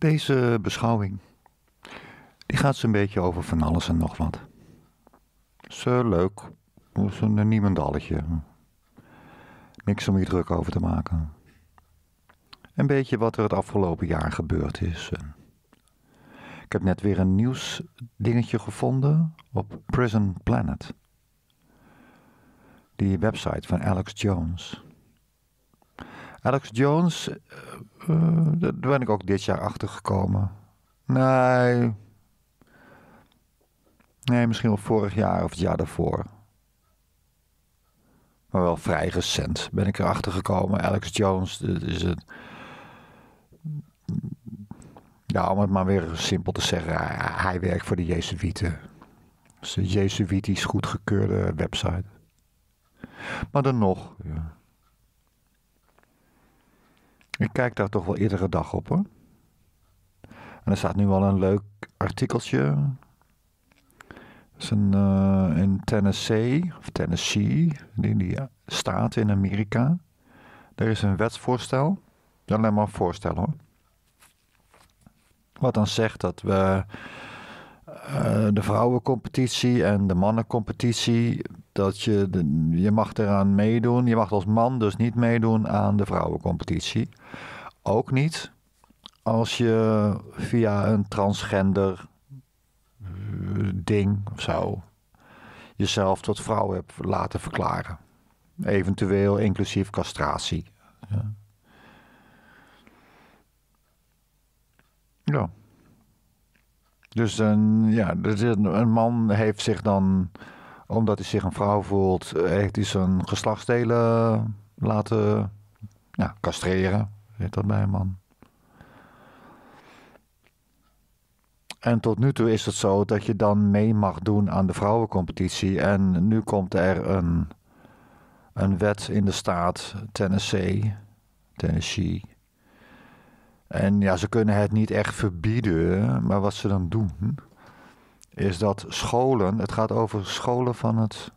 Deze beschouwing die gaat zo'n beetje over van alles en nog wat. Zo leuk. Is een niemendalletje. Niks om je druk over te maken. Een beetje wat er het afgelopen jaar gebeurd is. Ik heb net weer een nieuws dingetje gevonden op Prison Planet. Die website van Alex Jones. Alex Jones, eh, eh, daar ben ik ook dit jaar achter gekomen. Nee. Nee, misschien wel vorig jaar of het jaar daarvoor. Maar wel vrij recent ben ik erachter gekomen. Alex Jones, dat is het. Ja, om het maar weer simpel te zeggen, hij, werkt voor de Jezuïeten. is dus de Jezuïtisch goedgekeurde website. Maar dan nog. Ja. Ik kijk daar toch wel iedere dag op hoor. En er staat nu al een leuk artikeltje. is een, eh, in Tennessee, of Tennessee, die, die staat in Amerika. Er is een wetsvoorstel. Alleen maar een voorstel hoor. Wat dan zegt dat we eh, de vrouwencompetitie en de mannencompetitie. Dat je, de, je mag eraan meedoen. Je mag als man dus niet meedoen aan de vrouwencompetitie ook niet als je via een transgender eh, ding of zo jezelf tot vrouw hebt laten verklaren. Eventueel inclusief castratie. Ja. ja. Dus een, ja, een man heeft zich dan, omdat hij zich een vrouw voelt, eh, heeft hij zijn geslachtsdelen laten castreren heet dat bij een man. En tot nu toe is het zo dat je dan mee mag doen aan de vrouwencompetitie. En nu komt er een, een wet in de staat Tennessee. Tennessee. En ja, ze kunnen het niet echt verbieden, maar wat ze dan doen, is dat scholen, het gaat over scholen van het.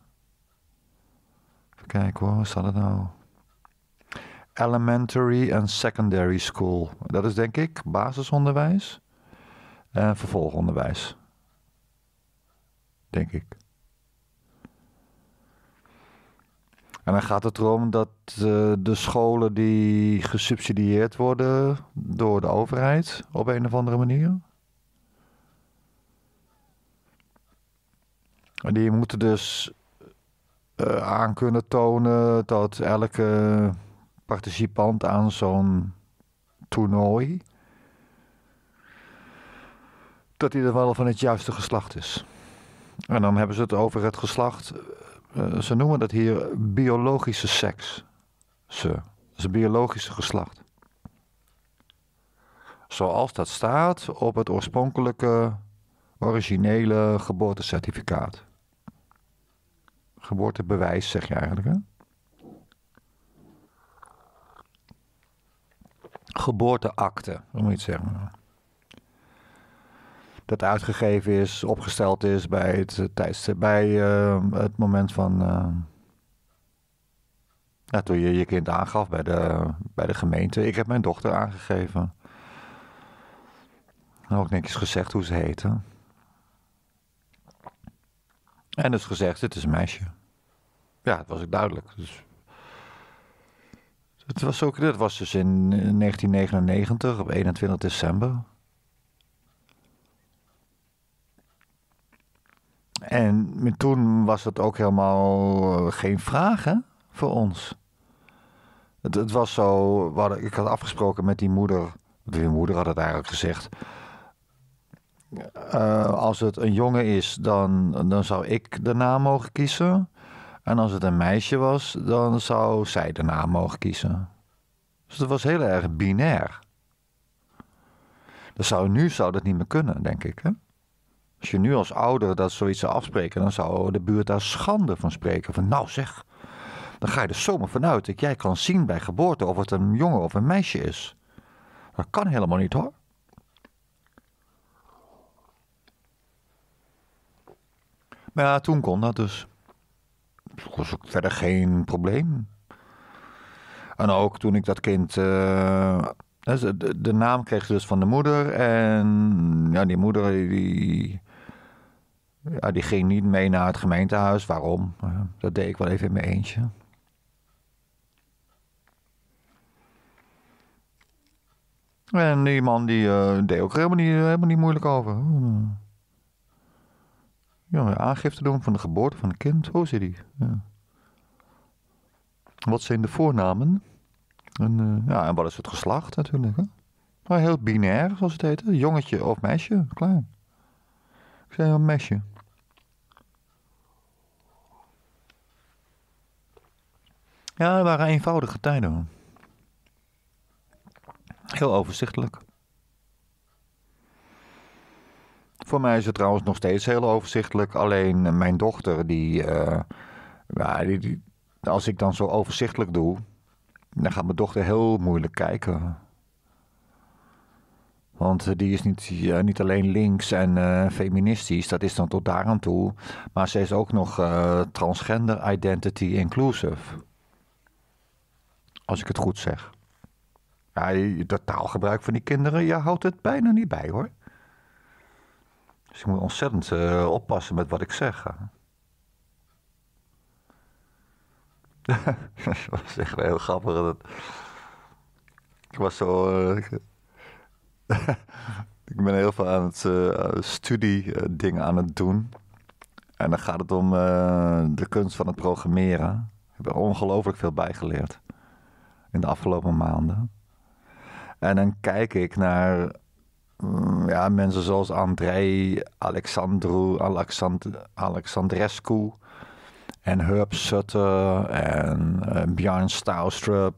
Even kijken hoor, wat staat het nou? elementary en secondary school. Dat is denk ik basisonderwijs en vervolgonderwijs. Denk ik. En dan gaat het erom dat eh, de scholen die gesubsidieerd worden door de overheid op een of andere manier. Die moeten dus eh, aan kunnen tonen dat elke participant aan zo'n toernooi, dat hij er wel van het juiste geslacht is. En dan hebben ze het over het geslacht, eh, ze noemen dat hier biologische seks. Ze, dat is het biologische geslacht. Zoals dat staat op het oorspronkelijke, originele geboortecertificaat. Geboortebewijs, zeg je eigenlijk. Hè? geboorteakte, hoe moet je het zeggen. Dat uitgegeven is, opgesteld is bij het, eh, tijdstip, bij, eh, het moment van. Uh, toen je je kind aangaf bij de, bij de gemeente. Ik heb mijn dochter aangegeven. En ook netjes gezegd hoe ze heette. En dus gezegd, het is een meisje. Ja, dat was ik duidelijk. Dus het was ook, dat was dus in 1999 eh, op 21 december. En toen was het ook helemaal eh, geen vragen voor ons. Het, het was zo, ik had afgesproken met die moeder, die moeder had het eigenlijk gezegd. Eh, als het een jongen is, dan, dan zou ik de naam mogen kiezen. En als het een meisje was, dan zou zij de naam mogen kiezen. Dus dat was heel erg binair. Dat zou, nu zou dat niet meer kunnen, denk ik. Hè? Als je nu als ouder dat zoiets zou afspreken, dan zou de buurt daar schande van spreken. Van nou zeg, dan ga je er zomaar vanuit dat jij kan zien bij geboorte of het een jongen of een meisje is. Dat kan helemaal niet hoor. Maar ja, toen kon dat dus was ook verder geen probleem. En ook toen ik dat kind. Eh, eh, de, de, naam kreeg ze dus van de moeder. En ja, die moeder die, ja, die ging niet mee naar het gemeentehuis. Waarom? Nou dat deed ik wel even in mijn eentje. En die man die eh, deed ook helemaal niet, helemaal niet moeilijk over ja, aangifte doen van de geboorte van een kind. Hoe zit die? Ja. Wat zijn de voornamen? En, eh, ja, en wat is het geslacht natuurlijk? Hè? Nou, heel binair, zoals het heet. Jongetje of meisje, klaar. Ik zei een meisje. Ja, het waren eenvoudige tijden. Heel overzichtelijk. Voor mij is het trouwens nog steeds heel overzichtelijk. Alleen eh, mijn dochter, eh, die, als ik dan zo overzichtelijk doe, dan gaat mijn dochter heel moeilijk kijken. Want eh, die is niet, niet alleen links en feministisch, dat is dan tot daar aan toe. Maar ze is ook nog transgender identity inclusive. Als ik het goed zeg. Ja, het taalgebruik van die kinderen, je houdt het bijna niet bij hoor. Dus ik moet ontzettend eh, oppassen met wat ik zeg. dat was echt heel grappig. Ik was zo. Eh, ik ben heel veel aan het uh, eh, studieding aan het doen. En dan gaat het om de kunst van het programmeren. Ik heb er ongelooflijk veel bijgeleerd in de afgelopen maanden. En dan kijk ik naar Mm, ja, mensen zoals Andrei Alexandru, Alexandrescu en Herb Sutter en uh, eh, Björn eh,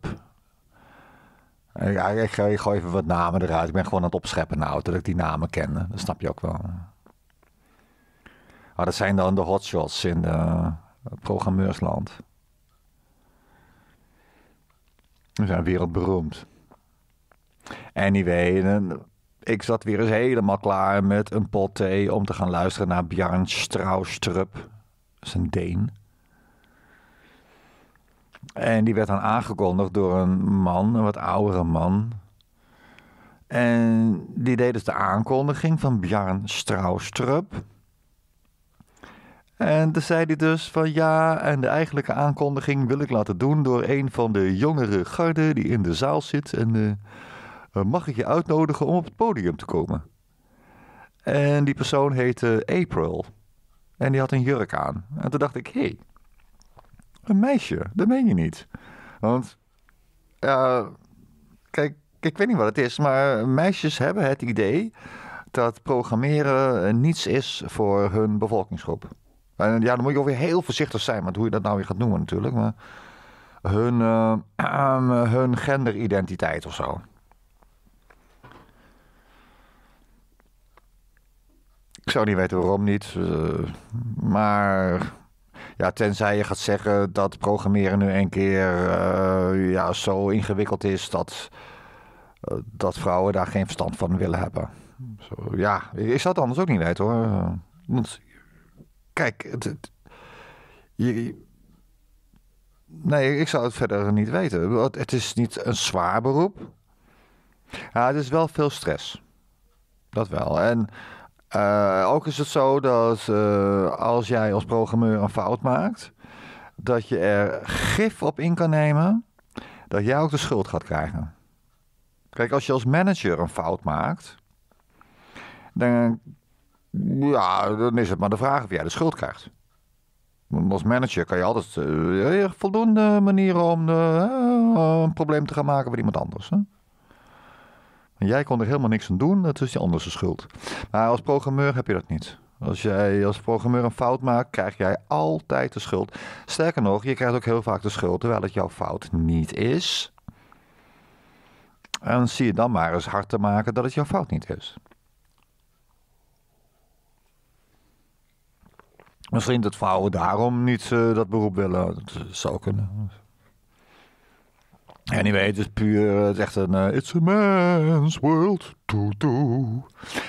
Ja, ik, ik, gooi even wat namen eruit. Ik ben gewoon aan het opscheppen nou, dat ik die namen ken. Dat snap je ook wel. Maar dat zijn dan de hotshots in de eh, programmeursland. Ze zijn wereldberoemd. Anyway, ik zat weer eens helemaal klaar met een pot thee om te gaan luisteren naar Bjarne Straustrup. Dat is een Deen. En die werd dan aangekondigd door een man, een wat oudere man. En die deed dus de aankondiging van Bjarne Straustrup. En toen zei hij dus van ja, en de eigenlijke aankondiging wil ik laten doen door een van de jongere garden die in de zaal zit. En eh, eh, mag ik je uitnodigen om op het podium te komen? En die persoon heette April. En die had een jurk aan. En toen dacht ik, hé, hey, een meisje, dat meen je niet. Want, kijk, ik weet niet wat het is, maar meisjes hebben het idee dat programmeren niets is voor hun bevolkingsgroep. En ja, dan moet je ook heel voorzichtig zijn met hoe je dat nou weer gaat noemen natuurlijk. Maar hun, eh, hun genderidentiteit of zo. Ik zou niet weten waarom niet. Eh, maar ja, tenzij je gaat zeggen dat programmeren nu een keer eh, ja, zo ingewikkeld is dat, eh, dat vrouwen daar geen verstand van willen hebben. Zo, ja, ik zou het anders ook niet weten hoor. Want kijk, het, nee, ik zou het verder niet weten. Het is niet een zwaar beroep. Ja, het is wel veel stress. Dat wel. En eh, ook is het zo dat eh, als jij als programmeur een fout maakt, dat je er gif op in kan nemen dat jij ook de schuld gaat krijgen. Kijk, als je als manager een fout maakt, dan, ja, dan is het maar de vraag of jij de schuld krijgt. Als manager kan je altijd eh, voldoende manieren om een probleem te gaan maken bij iemand anders. Hè? En jij kon er helemaal niks aan doen, dat is je andere schuld. Maar als programmeur heb je dat niet. Als jij als programmeur een fout maakt, krijg jij altijd de schuld. Sterker nog, je krijgt ook heel vaak de schuld terwijl het jouw fout niet is. En zie je dan maar eens hard te maken dat het jouw fout niet is. Misschien dat vrouwen daarom niet eh, dat beroep willen. Dat zou kunnen. Anyway, het is puur, eh, het is echt een eh, It's a man's world, to do.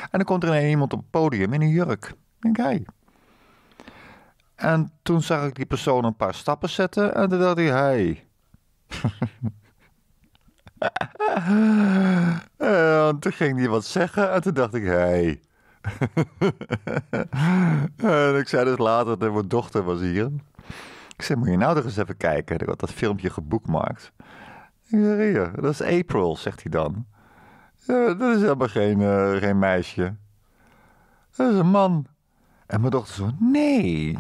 En dan komt er ineens iemand op het podium in een jurk. Denk hij. En toen zag ik die persoon een paar stappen zetten en toen dacht hij, en toen ging hij wat zeggen en toen dacht ik, hey. en ik zei dus later, dat mijn dochter was hier. Ik zei, moet je nou toch eens even kijken? Ik had dat filmpje geboekmaakt. Ja, dat is April, zegt hij dan. Ja, dat is helemaal geen, eh, geen meisje. Dat is een man. En mijn dochter zo, nee,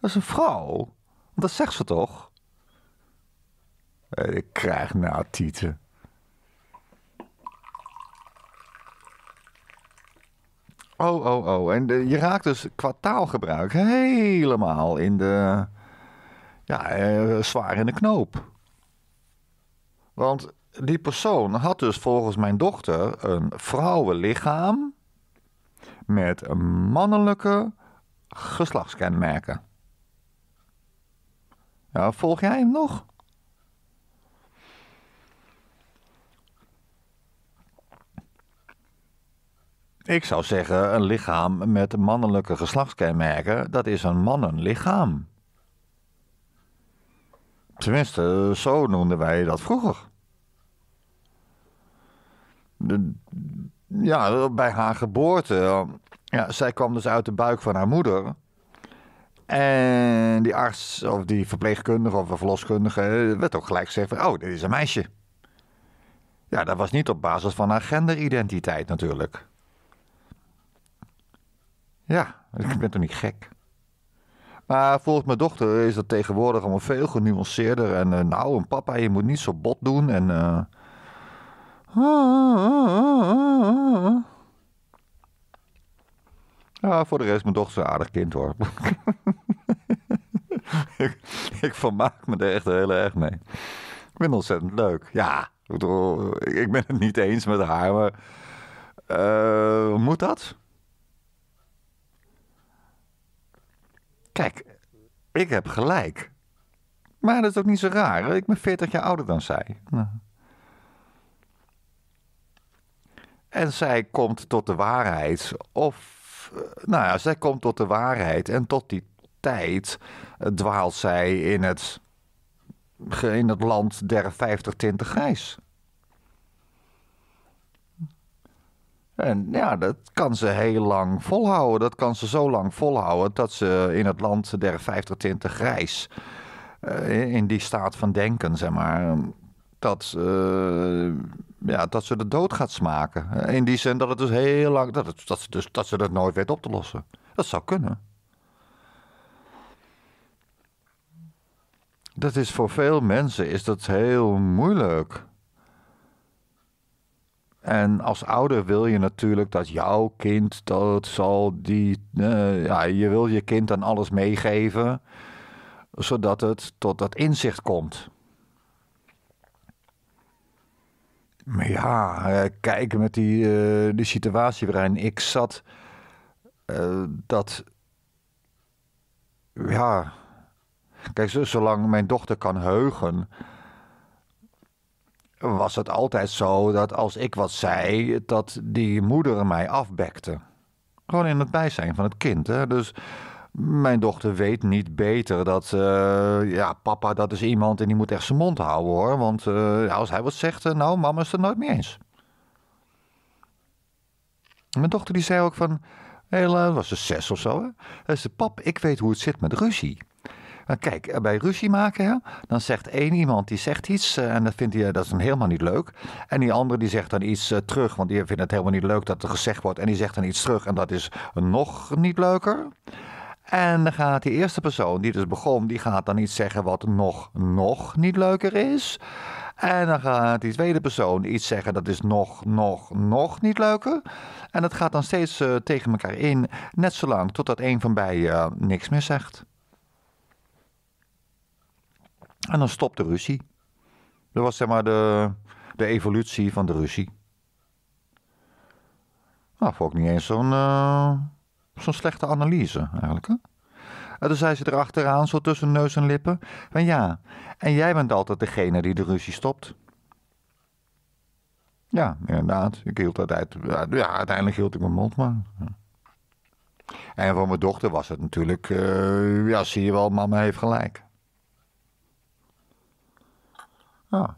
dat is een vrouw. Dat zegt ze toch? Eh, ik krijg na Oh, oh, oh. En je raakt dus qua taalgebruik helemaal in de... Ja, eh, zwaar in de knoop. Want die persoon had dus volgens mijn dochter een vrouwenlichaam met mannelijke geslachtskenmerken. Ja, volg jij hem nog? Ik zou zeggen, een lichaam met mannelijke geslachtskenmerken, dat is een mannenlichaam. Tenminste, zo noemden wij dat vroeger. ja, bij haar geboorte. Ja, zij kwam dus uit de buik van haar moeder. En die arts, of die verpleegkundige of verloskundige, werd ook gelijk gezegd: Oh, dit is een meisje. Ja, dat was niet op basis van haar genderidentiteit natuurlijk. Ja, ik ben toch niet gek. Maar volgens mijn dochter is dat tegenwoordig allemaal veel genuanceerder. En eh, nou, een papa, je moet niet zo bot doen. En. Eh, voor de rest, mijn dochter is een aardig kind hoor. ik, vermaak me er echt heel erg mee. Ik vind het ontzettend leuk. Ja, ik ben het niet eens met haar, maar. Eh, moet dat? Kijk, ik heb gelijk. Maar dat is ook niet zo raar. Ik ben 40 jaar ouder dan zij. Nou. En zij komt tot de waarheid. Of, eh, nou ja, zij komt tot de waarheid. En tot die tijd eh, dwaalt zij in het, in het land der 50 20 grijs. En ja, dat kan ze heel lang volhouden. Dat kan ze zo lang volhouden dat ze in het land der 50 20 grijs, in die staat van denken, zeg maar, ehm, dat, eh, ja, dat ze de dood gaat smaken. In die zin dat het dus heel lang, dat, het, dat, ze, dus, dat ze dat nooit weet op te lossen. Dat zou kunnen. Dat is voor veel mensen is dat heel moeilijk. En als ouder wil je natuurlijk dat jouw kind, dat zal die, eh, ja, je wil je kind dan alles meegeven, zodat het tot dat inzicht komt. Maar ja, eh, kijk met die, uh, eh, die situatie waarin ik zat, dat, ja, kijk, zolang mijn dochter kan heugen, was het altijd zo dat als ik wat zei, dat die moeder mij afbekte. Gewoon in het bijzijn van het kind. Hè? Dus mijn dochter weet niet beter dat, eh, ja, papa dat is iemand en die moet echt zijn mond houden hoor. Want eh, als hij wat zegt, eh, nou, mama is het er nooit mee eens. Mijn dochter die zei ook van, helaas was ze zes of zo hè. Hij zei, pap, ik weet hoe het zit met ruzie. Nou, kijk, eh, bij ruzie maken, hè, dan zegt één iemand die zegt iets eh, en dat vindt hij eh, dat is helemaal niet leuk. En die andere die zegt dan iets terug, want die vindt het helemaal niet leuk dat er gezegd wordt. En die zegt dan iets terug en dat is nog niet leuker. En dan gaat die eerste persoon die dus begon, die gaat dan iets zeggen wat nog, nog niet leuker is. En dan gaat die tweede persoon iets zeggen dat is nog, nog, nog niet leuker. En dat gaat dan steeds tegen elkaar in, net zolang totdat een van beiden niks meer zegt. En dan stopt de Russie. Dat was zeg maar de, de evolutie van de ruzie. Nou, vond niet eens zo'n eh, zo'n slechte analyse eigenlijk. Hè? En dan zei ze erachteraan, zo tussen neus en lippen. Van ja, en jij bent altijd degene die de ruzie stopt. Ja, inderdaad. Ik hield altijd, eh, Ja, uiteindelijk hield ik mijn mond maar. En voor mijn dochter was het natuurlijk, eh, ja, zie je wel, mama heeft gelijk. Ah.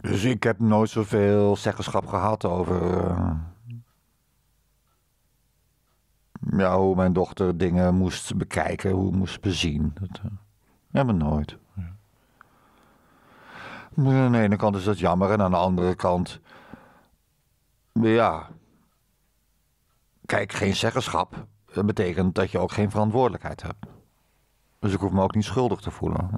Dus ik heb nooit zoveel zeggenschap gehad over. Eh, ja, hoe mijn dochter dingen moest bekijken, hoe moest bezien. Dat uh, nooit. Maar aan de ene kant is dat jammer, en aan de andere kant. Ja. Kijk, geen zeggenschap betekent dat je ook geen verantwoordelijkheid hebt. Dus ik hoef me ook niet schuldig te voelen.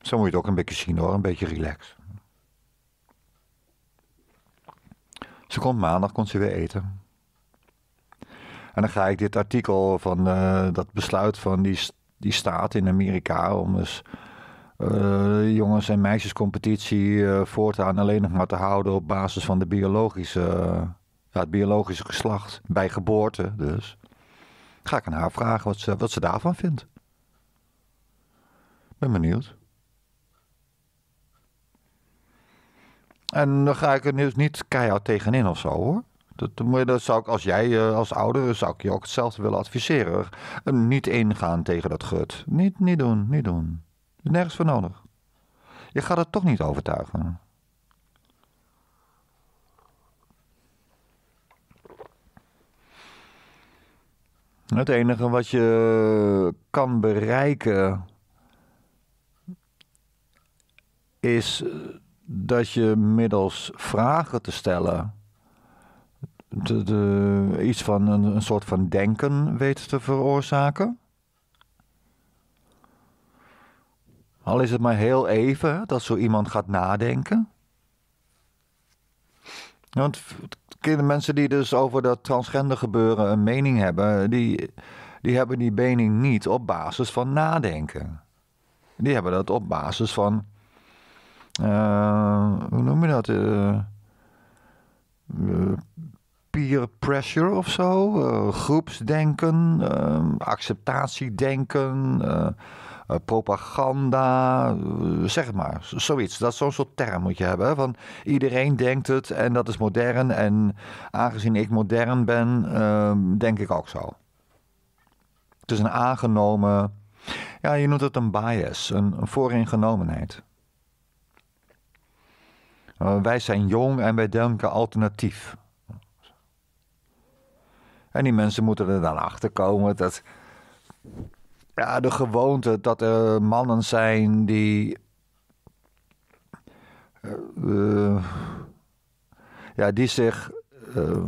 Zo moet je het ook een beetje zien hoor, een beetje relax. Ze komt maandag, komt ze weer eten. En dan ga ik dit artikel van eh, dat besluit van die, die staat in Amerika om dus eh, jongens- en meisjescompetitie uh, eh, voortaan alleen nog maar te houden op basis van de biologische naar biologische geslacht, bij geboorte dus. Ga ik aan haar vragen wat ze, wat ze daarvan vindt. Ben benieuwd. En dan ga ik er dus niet keihard tegenin of zo hoor. Dat, dat zou ik als jij, eh, als ouder, zou ik je ook hetzelfde willen adviseren. Eh, niet ingaan tegen dat gut. Niet, niet doen, niet doen. nergens voor nodig. Je gaat het toch niet overtuigen. Het enige wat je kan bereiken is dat je middels vragen te stellen de, iets van een, soort van denken weet te veroorzaken. Al is het maar heel even dat zo iemand gaat nadenken. Want mensen die dus over dat transgender gebeuren een mening hebben, die, die hebben die mening niet op basis van nadenken. Die hebben dat op basis van. Eh, hoe noem je dat? Uh, peer pressure of zo. groepsdenken, acceptatiedenken eh, propaganda, eh, zeg maar, zoiets. Dat is zo'n soort term moet je hebben. Van iedereen denkt het en dat is modern. En aangezien ik modern ben, ehm, denk ik ook zo. Het is een aangenomen, ja, je noemt het een bias, een, vooringenomenheid. Eh, wij zijn jong en wij denken alternatief. En die mensen moeten er dan achter komen dat ja, de gewoonte dat er mannen zijn die. Eh, eh, ja, die zich. Eh,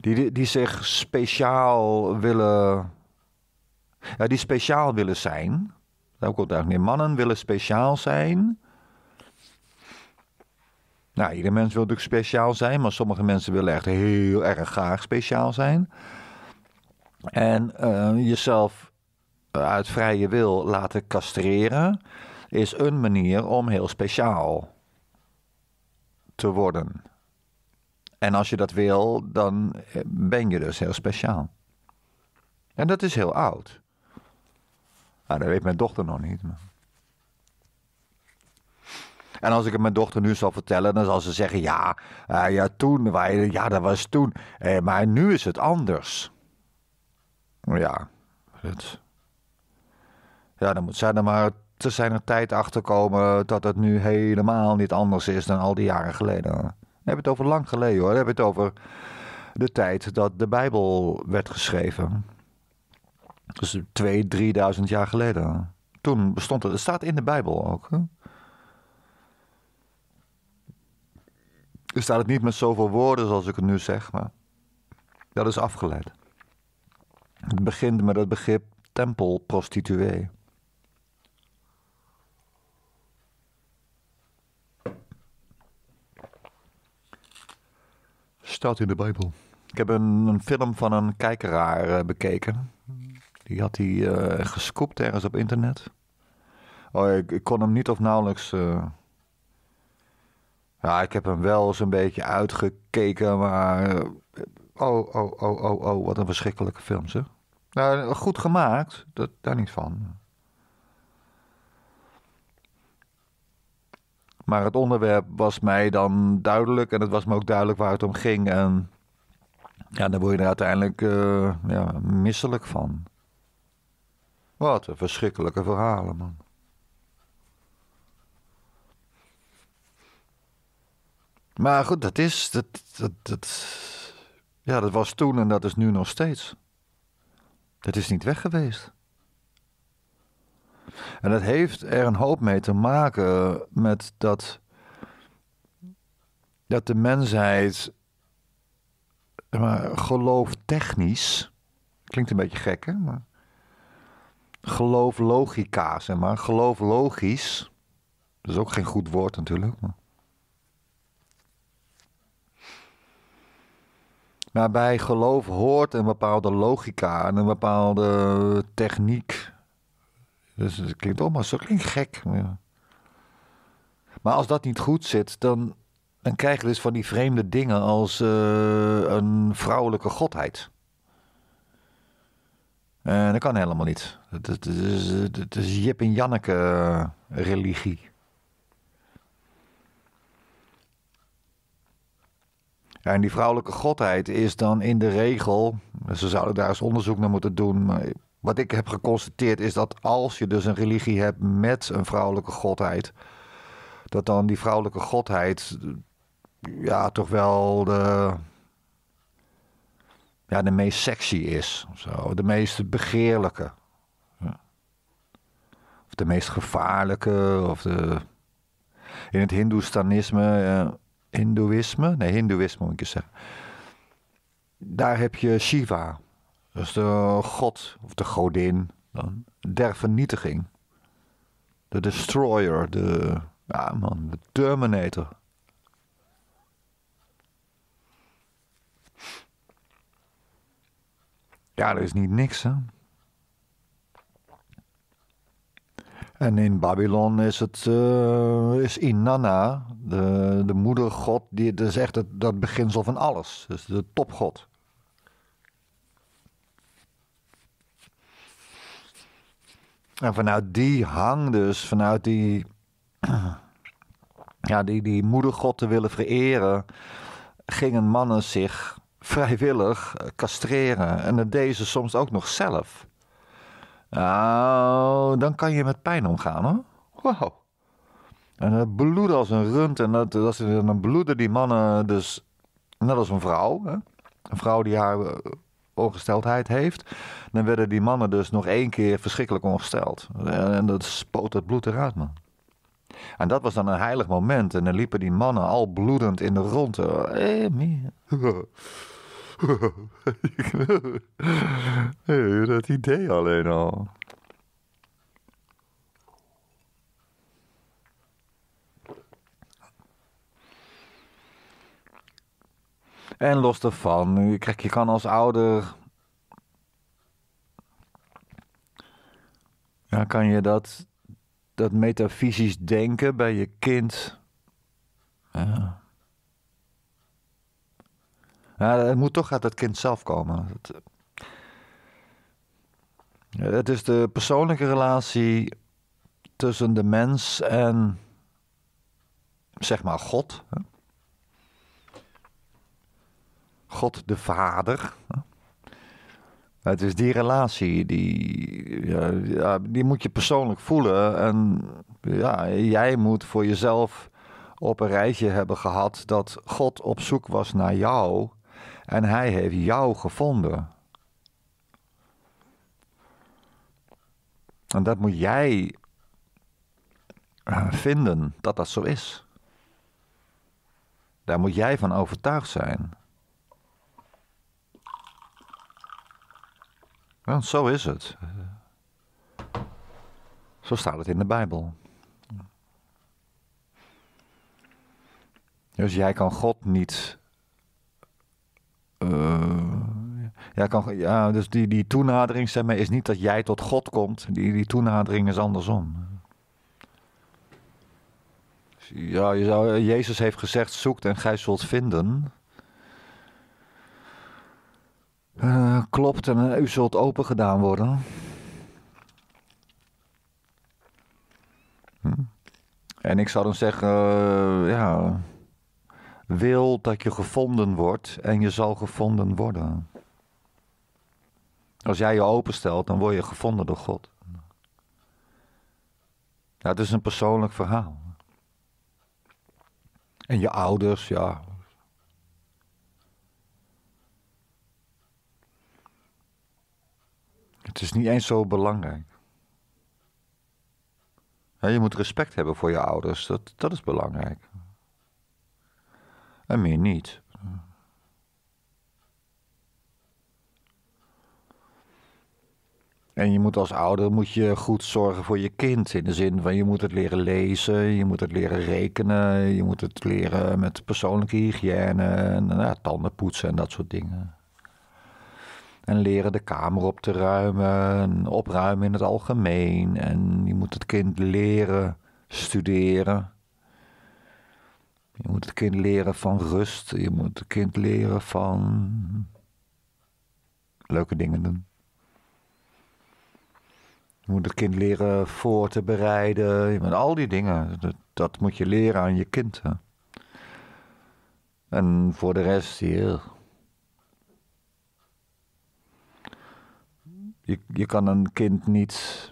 die, die zich speciaal willen. Ja, die speciaal willen zijn. Daar komt eigenlijk neer. Mannen willen speciaal zijn. Nou, ieder mens wil natuurlijk speciaal zijn, maar sommige mensen willen echt heel erg graag speciaal zijn. En jezelf uit vrije wil laten castreren is een manier om heel speciaal te worden. En als je dat wil, dan ben je dus heel speciaal. En dat is heel oud. Nou, dat weet mijn dochter nog niet. Maar... En als ik het mijn dochter nu zal vertellen, dan zal ze zeggen: Ja, eh, ja toen, wij, ja, dat was toen. Eh, maar nu is het anders. Ja, dat, ja, dan moet zij er maar te zijn er tijd achter komen dat het nu helemaal niet anders is dan al die jaren geleden. Dan heb het over lang geleden hoor. Dan heb het over de tijd dat de Bijbel werd geschreven. Dus twee, drieduizend jaar geleden. Toen bestond het. Het staat in de Bijbel ook. Er Staat het niet met zoveel woorden zoals ik het nu zeg, maar dat is afgeleid. Het begint met het begrip tempelprostituee. Staat in de Bijbel. Ik heb een, een film van een kijkeraar eh, bekeken. Die had hij uh, gescoopt ergens op internet. Oh, ik, ik kon hem niet of nauwelijks. Eh, ja, ik heb hem wel eens een beetje uitgekeken, maar. Oh, oh, oh, oh, oh, wat een verschrikkelijke film, zeg. Nou, goed gemaakt, dat, daar niet van. Maar het onderwerp was mij dan duidelijk en het was me ook duidelijk waar het om ging. En ja, dan word je er uiteindelijk eh, ja, misselijk van. Wat een verschrikkelijke verhalen, man. Maar goed, dat is. Dat, dat, dat, ja, dat was toen en dat is nu nog steeds. Dat is niet weg geweest. En dat heeft er een hoop mee te maken met dat, dat de mensheid maar, gelooftechnisch, klinkt een beetje gek hè, maar gelooflogica zeg maar, gelooflogisch, dat is ook geen goed woord natuurlijk, maar Maar bij geloof hoort een bepaalde logica en een bepaalde techniek. Dus het klinkt allemaal zo klinkt gek. Maar als dat niet goed zit, dan, dan krijg je dus van die vreemde dingen als eh, een vrouwelijke godheid. Uh, dat kan helemaal niet. Het is, het is Jip en Janneke eh, religie. en die vrouwelijke godheid is dan in de regel. Ze zouden daar eens onderzoek naar moeten doen. Maar wat ik heb geconstateerd is dat als je dus een religie hebt met een vrouwelijke godheid, dat dan die vrouwelijke godheid ja, toch wel de, ja, de meest sexy is. Zo, de meest begeerlijke. Of de meest gevaarlijke. Of de, in het Hindoestanisme, eh, Hindoeïsme? Nee, Hindoeïsme moet ik je zeggen. Daar heb je Shiva. Dus de god of de godin dan, der vernietiging. De destroyer, de, ja man, de terminator. Ja, er is niet niks, En in Babylon is het eh, is Inanna, de, de moedergod, die, dat is echt het, dat beginsel van alles. Dus de topgod. En nou, vanuit die hang dus, vanuit die, ja, die, die moedergod te willen vereren, gingen mannen zich vrijwillig castreren. Eh, en dat deden ze soms ook nog zelf. Nou, dan kan je met pijn omgaan hoor. Wow. En dat bloedde als een rund. En dat, dat, dan bloeden die mannen dus, net als een vrouw. Hè? Een vrouw die haar eh, ongesteldheid heeft, dan werden die mannen dus nog één keer verschrikkelijk ongesteld. En dat spoot het bloed eruit, man. En dat was dan een heilig moment. En dan liepen die mannen al bloedend in de ronde. Eh, hey, dat idee alleen al. En los daarvan, kijk, je kan als ouder. Ja, kan je dat, dat metafysisch denken bij je kind. Ja. het moet toch uit het kind zelf komen. Het, het is de persoonlijke relatie tussen de mens en, zeg maar, God. Hè? God de Vader. Het is die relatie, die, ja, die moet je persoonlijk voelen. En ja, jij moet voor jezelf op een rijtje hebben gehad dat God op zoek was naar jou en hij heeft jou gevonden. En dat moet jij eh, vinden dat dat zo is. Daar moet jij van overtuigd zijn. Want zo is het. Eh, zo staat het in de Bijbel. Dus jij kan God niet. Uh, jij kan, ja, dus die, die toenadering is niet dat jij tot God komt. Die, die toenadering is andersom. Ja, je zou, Jezus heeft gezegd: zoekt en gij zult vinden. Eh, klopt, en eh, u zult open gedaan worden. Hm. En ik zou dan zeggen, eh, ja, wil dat je gevonden wordt en je zal gevonden worden. Als jij je openstelt, dan word je gevonden door God. Ja, het is een persoonlijk verhaal. En je ouders, ja, Het is niet eens zo belangrijk. Ja, je moet respect hebben voor je ouders, dat, dat is belangrijk. En meer niet. En je moet als ouder moet je goed zorgen voor je kind. In de zin van je moet het leren lezen, je moet het leren rekenen, je moet het leren met persoonlijke hygiëne, en, nou, tanden poetsen en dat soort dingen. En leren de kamer op te ruimen. En opruimen in het algemeen. En je moet het kind leren studeren. Je moet het kind leren van rust. Je moet het kind leren van leuke dingen doen. Je moet het kind leren voor te bereiden. Al die dingen. Dat, moet je leren aan je kind. En voor de rest, hier. je, kan een kind niet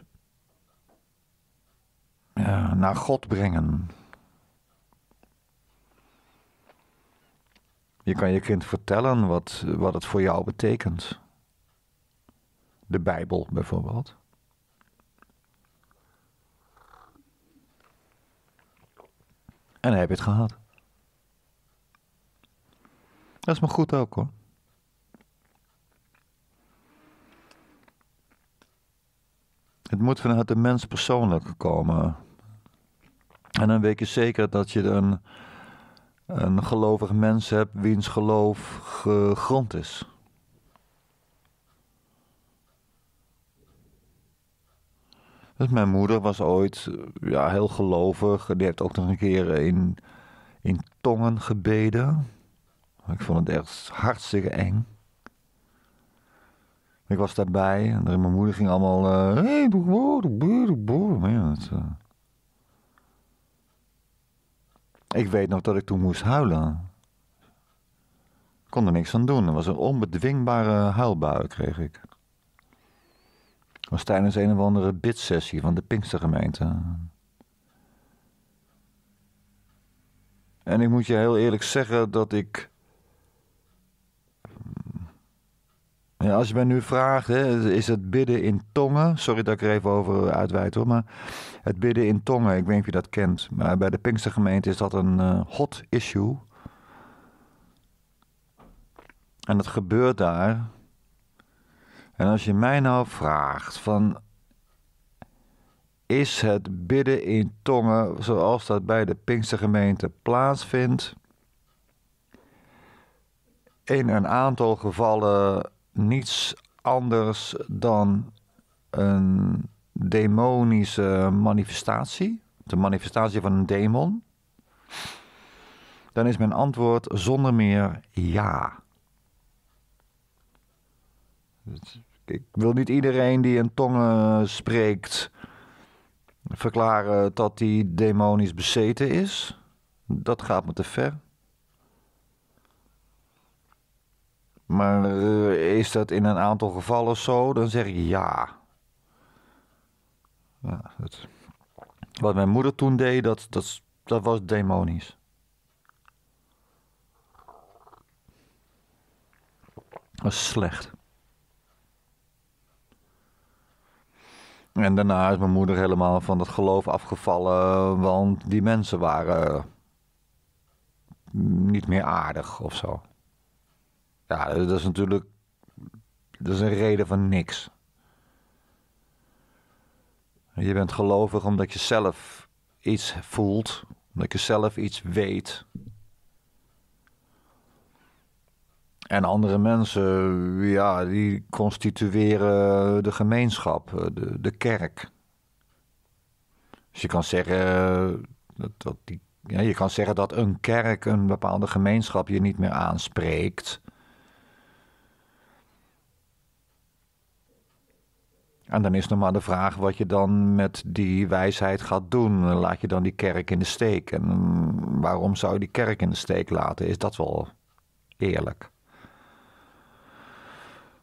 naar God brengen. Je kan je kind vertellen wat, wat het voor jou betekent. De Bijbel bijvoorbeeld. En dan heb je het gehad. Dat is maar goed ook hoor. Het moet vanuit de mens persoonlijk komen. En dan weet je zeker dat je een, een gelovig mens hebt wiens geloof gegrond is. Dus mijn moeder was ooit ja, heel gelovig. Die heeft ook nog een keer in, in tongen gebeden. Ik vond het echt hartstikke eng. Ik was daarbij en mijn moeder ging allemaal. boer, boer, boer. Ik weet nog dat ik toen moest huilen. Ik kon er niks aan doen. Er was een onbedwingbare huilbui, kreeg ik. Dat was tijdens een of andere bidsessie van de Pinkstergemeente. En ik moet je heel eerlijk zeggen dat ik Ja, als je mij nu vraagt, hè, is het bidden in tongen? Sorry dat ik er even over uitweid hoor, maar het bidden in tongen, ik weet niet of je dat kent. Maar bij de Pinkstergemeente is dat een eh, hot issue. En dat gebeurt daar. En als je mij nou vraagt van is het bidden in tongen zoals dat bij de Pinkstergemeente plaatsvindt. In een aantal gevallen niets anders dan een demonische manifestatie, de manifestatie van een demon, dan is mijn antwoord zonder meer ja. Ik wil niet iedereen die een tong spreekt verklaren dat hij demonisch bezeten is. Dat gaat me te ver. Maar eh, is dat in een aantal gevallen zo? Dan zeg ik ja. ja wat mijn moeder toen deed, dat, dat, was demonisch. Dat was slecht. En daarna is mijn moeder helemaal van dat geloof afgevallen, want die mensen waren mm, niet meer aardig of zo. Ja, dat is natuurlijk. Dat is een reden van niks. Je bent gelovig omdat je zelf iets voelt, omdat je zelf iets weet. En andere mensen, ja, die constitueren de gemeenschap, de, de kerk. Dus je kan zeggen dat, dat die, ja, je kan zeggen dat een kerk een bepaalde gemeenschap je niet meer aanspreekt. En dan is nog maar de vraag wat je dan met die wijsheid gaat doen. Laat je dan die kerk in de steek? En waarom zou je die kerk in de steek laten? Is dat wel eerlijk?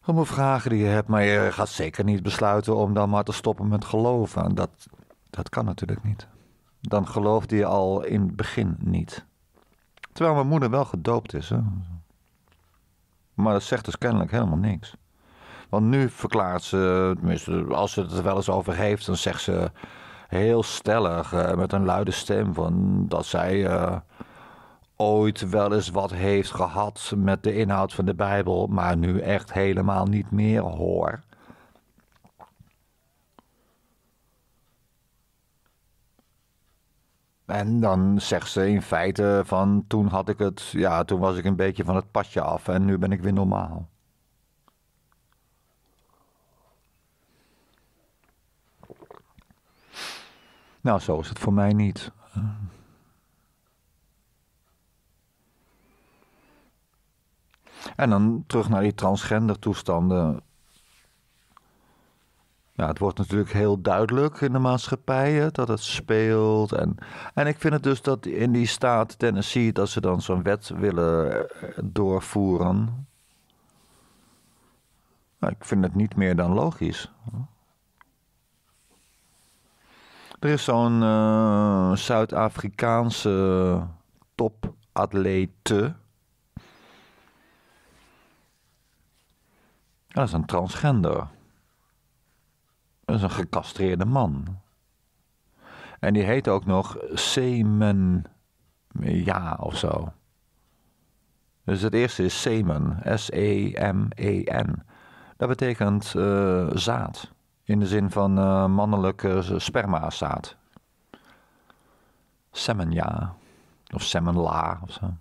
Allemaal vragen die je hebt, maar je gaat zeker niet besluiten om dan maar te stoppen met geloven. Dat, dat kan natuurlijk niet. Dan geloofde je al in het begin niet. Terwijl mijn moeder wel gedoopt is. Hè? Maar dat zegt dus kennelijk helemaal niks. Want nu verklaart ze, tenminste, als ze het er wel eens over heeft, dan zegt ze heel stellig, eh, met een luide stem, van dat zij eh, ooit wel eens wat heeft gehad met de inhoud van de Bijbel, maar nu echt helemaal niet meer hoor. En dan zegt ze in feite van toen had ik het, ja, toen was ik een beetje van het padje af en nu ben ik weer normaal. Nou, zo is het voor mij niet. En dan terug naar die transgender toestanden. Ja, het wordt natuurlijk heel duidelijk in de maatschappij dat het speelt. En, en ik vind het dus dat in die staat Tennessee dat ze dan zo'n wet willen eh, doorvoeren. Nou, ik vind het niet meer dan logisch. Er is zo'n eh, Zuid-Afrikaanse topatlete. Dat is een transgender. Dat is een gecastreerde man. En die heet ook nog Semen. Ja, of zo. Dus het eerste is semen. S-E-M-E-N. Dat betekent uh, zaad in de zin van eh, mannelijke spermazaad, Semenja of Semenla of zo.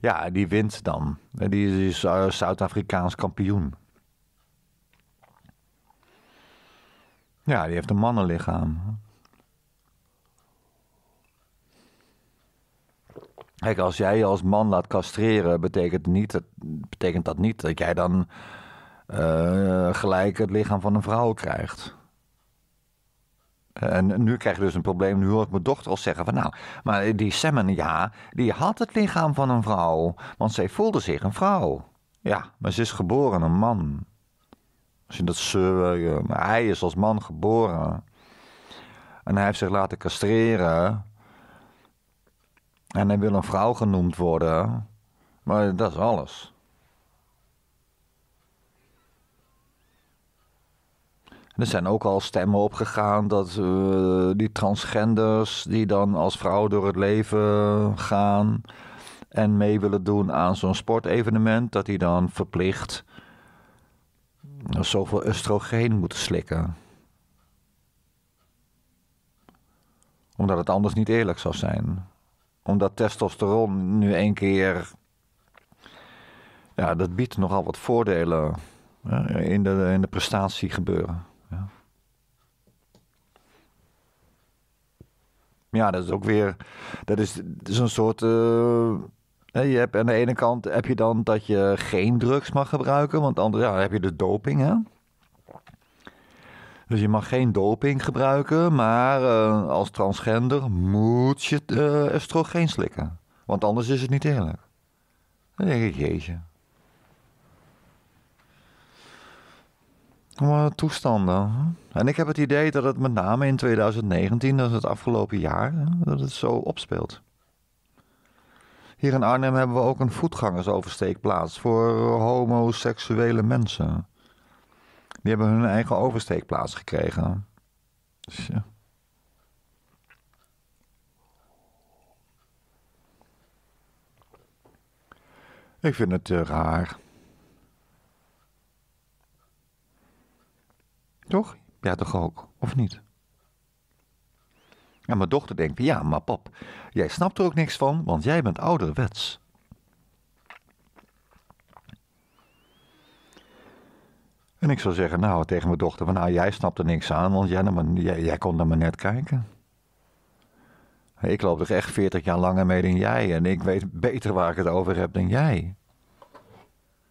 Ja, die wint dan. Die is eh, Zuid-Afrikaans kampioen. Ja, die heeft een mannenlichaam. Kijk, als jij je als man laat castreren, betekent, niet betekent dat niet dat jij dan eh, gelijk het lichaam van een vrouw krijgt. En nu krijg je dus een probleem. Nu hoor ik mijn dochter al zeggen van nou, maar die Semmen, ja, die had het lichaam van een vrouw. Want zij voelde zich een vrouw. Ja, maar ze is geboren een man. Als je dat maar hij is als man geboren. En hij heeft zich laten castreren. En hij wil een vrouw genoemd worden. Maar dat is alles. Er zijn ook al stemmen opgegaan dat eh, die transgenders die dan als vrouw door het leven gaan en mee willen doen aan zo'n sportevenement, dat die dan verplicht zoveel oestrogeen moeten slikken. Omdat het anders niet eerlijk zou zijn. Omdat testosteron nu een keer. Ja, dat biedt nogal wat voordelen eh, in de, in de prestatie gebeuren. ja, dat is ook weer. Dat is, dat is een soort. Eh, je hebt aan de ene kant heb je dan dat je geen drugs mag gebruiken, want anders ja, heb je de dus doping. Hè? Dus je mag geen doping gebruiken, maar eh, als transgender moet je uh, eh, oestrogeen slikken. Want anders is het niet eerlijk. Dan denk ik, jeetje. toestanden. En ik heb het idee dat het met name in 2019, dat is het afgelopen jaar, dat het zo opspeelt. Hier in Arnhem hebben we ook een voetgangersoversteekplaats voor homoseksuele mensen. Die hebben hun eigen oversteekplaats gekregen. Dus ja. Ik vind het te eh, raar. Toch? Ja, toch ook. Of niet? En mijn dochter denkt, ja, maar pap, jij snapt er ook niks van, want jij bent ouderwets. En ik zou zeggen, nou, tegen mijn dochter, van, nou, jij snapt er niks aan, want jij, jij, jij kon naar me net kijken. Ik loop er echt 40 jaar langer mee dan jij en ik weet beter waar ik het over heb dan jij.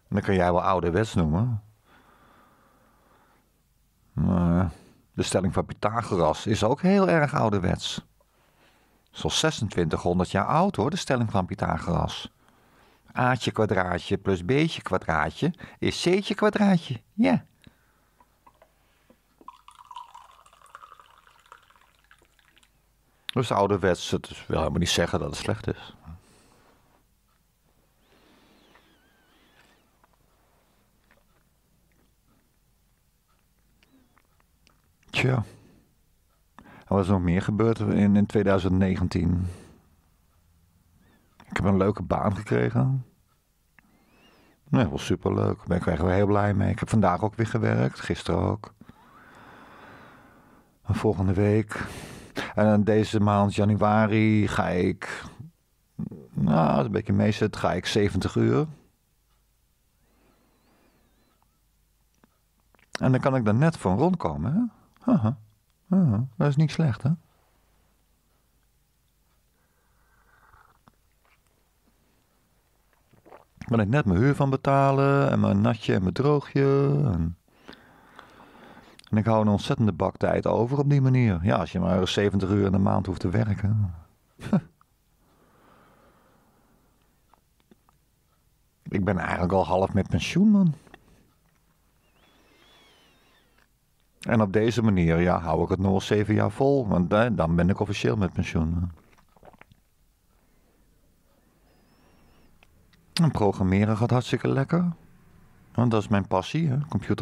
En dan kan jij wel ouderwets noemen, eh, de stelling van Pythagoras is ook heel erg ouderwets. Zo 2600 jaar oud hoor, de stelling van Pythagoras. A'tje kwadraatje plus B'tje kwadraatje is C'tje kwadraatje. Ja. Yeah. Dus ouderwets, het wil helemaal niet zeggen dat het slecht is. Tja. Er was nog meer gebeurd in, in 2019. Ik heb een leuke baan gekregen. Nee, wel superleuk. Daar ben ik eigenlijk heel blij mee. Ik heb vandaag ook weer gewerkt, gisteren ook. En volgende week. En deze maand januari ga ik. Nou, een beetje meezet, ga ik 70 uur. En dan kan ik daar net van rondkomen. Hè? Haha, Dat is niet slecht, hè? ben ik net mijn huur van betalen en mijn natje en mijn droogje. En... en, ik hou een ontzettende bak tijd over op die manier. Ja, als je maar 70 uur in de maand hoeft te werken. ik ben eigenlijk al half met pensioen, man. En op deze manier ja, hou ik het nog wel zeven jaar vol, want dan ben ik officieel met pensioen. En programmeren gaat hartstikke lekker. Want dat is mijn passie, hè?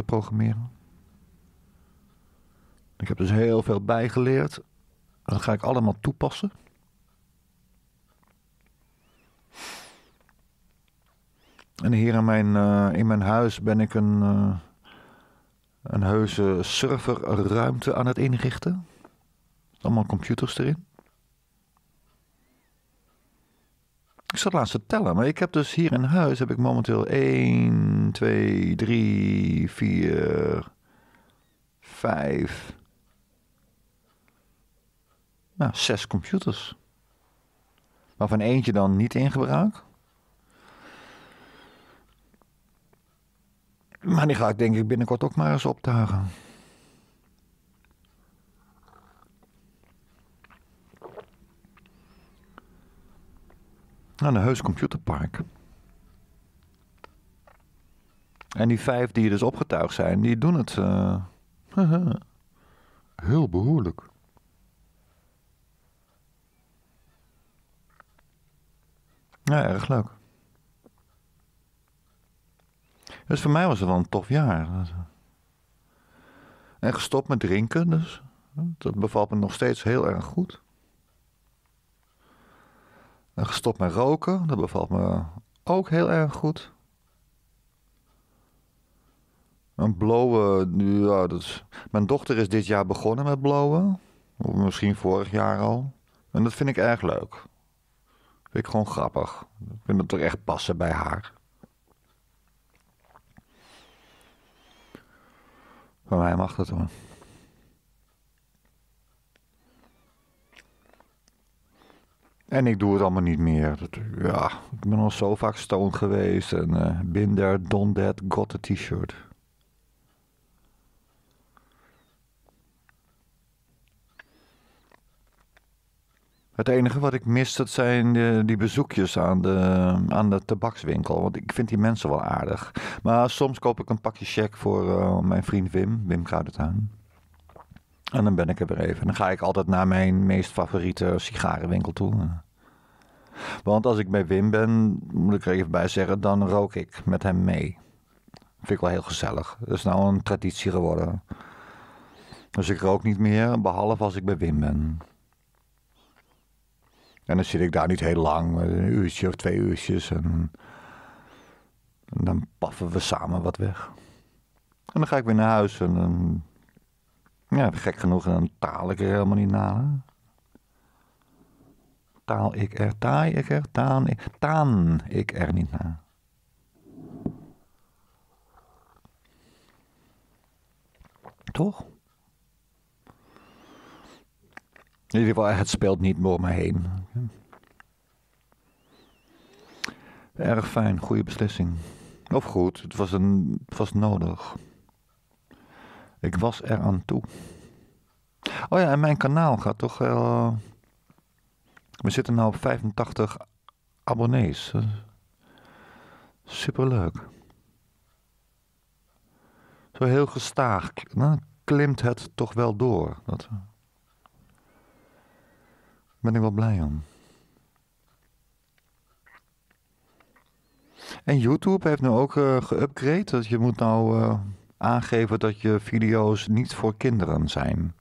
programmeren. Ik heb dus heel veel bijgeleerd. Dat ga ik allemaal toepassen. En hier in mijn, eh, in mijn huis ben ik een, eh, een heuse serverruimte aan het inrichten. Allemaal computers erin. Ik zat laatst te tellen, maar ik heb dus hier in huis heb ik momenteel 1, 2, 3, 4, 5, nou, 6 computers. Waarvan eentje dan niet in gebruik. Maar die ga ik denk ik binnenkort ook maar eens optuigen. Naar de Heus Computerpark. En die vijf die dus opgetuigd zijn, die doen het eh, heel behoorlijk. Ja, erg leuk. Dus voor mij was het wel een tof jaar. En gestopt met drinken, dus dat bevalt me nog steeds heel erg goed. En gestopt met roken, dat bevalt me ook heel erg goed. En blowen, ja, dat mijn dochter is dit jaar begonnen met blowen. Of misschien vorig jaar al. En dat vind ik erg leuk. Vind ik gewoon grappig. Ik vind het er echt passen bij haar. voor mij mag dat hoor. En ik doe het allemaal niet meer. Dat, ja, ik ben al zo vaak stoned geweest. En eh, binder, don dead, got a t-shirt. Het enige wat ik mis, dat zijn die bezoekjes aan de, aan de tabakswinkel. Want ik vind die mensen wel aardig. Maar soms koop ik een pakje check voor eh, mijn vriend Wim, Wim Kruidentuin. En dan ben ik er weer even. Dan ga ik altijd naar mijn meest favoriete sigarenwinkel toe. Want als ik bij Wim ben, moet ik er even bij zeggen, dan rook ik met hem mee. Vind ik wel heel gezellig. Dat is nou een traditie geworden. Dus ik rook niet meer, behalve als ik bij Wim ben. En dan zit ik daar niet heel lang, een uurtje of twee uurtjes. En, en dan paffen we samen wat weg. En dan ga ik weer naar huis en dan, ja, gek genoeg, en dan taal ik er helemaal niet naar. Taal ik er, taai ik er, taan ik, taan ik er niet naar. Toch? het speelt niet door me heen. Erg fijn, goede beslissing. Of goed, het was, een, was nodig. Ik was er aan toe. Oh ja, en mijn kanaal gaat toch wel. Eh, we zitten nu op 85 abonnees. Superleuk. Zo heel gestaag nou, klimt het toch wel door. Dat, eh, ben ik wel blij om. En YouTube heeft nu ook uh, geüpgrade. Dat je moet nou eh, aangeven dat je video's niet voor kinderen zijn.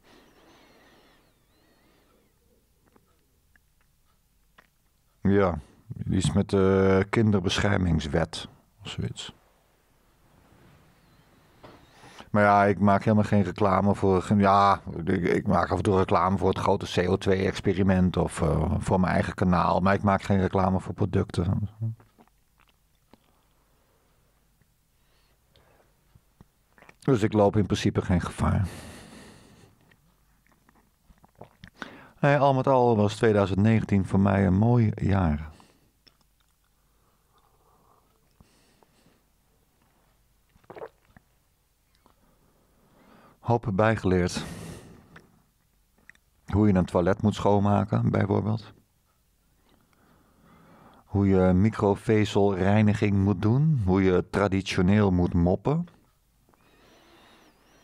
Ja, iets met de kinderbeschermingswet of zoiets. Maar ja, ik maak helemaal geen reclame voor. Ja, ik, ik maak af en toe reclame voor het grote CO2-experiment of eh, voor mijn eigen kanaal. Maar ik maak geen reclame voor producten. Dus ik loop in principe geen gevaar. al met al was 2019 voor mij een mooi jaar. hoop bijgeleerd. Hoe je een toilet moet schoonmaken, bijvoorbeeld. Hoe je microvezelreiniging moet doen. Hoe je traditioneel moet moppen.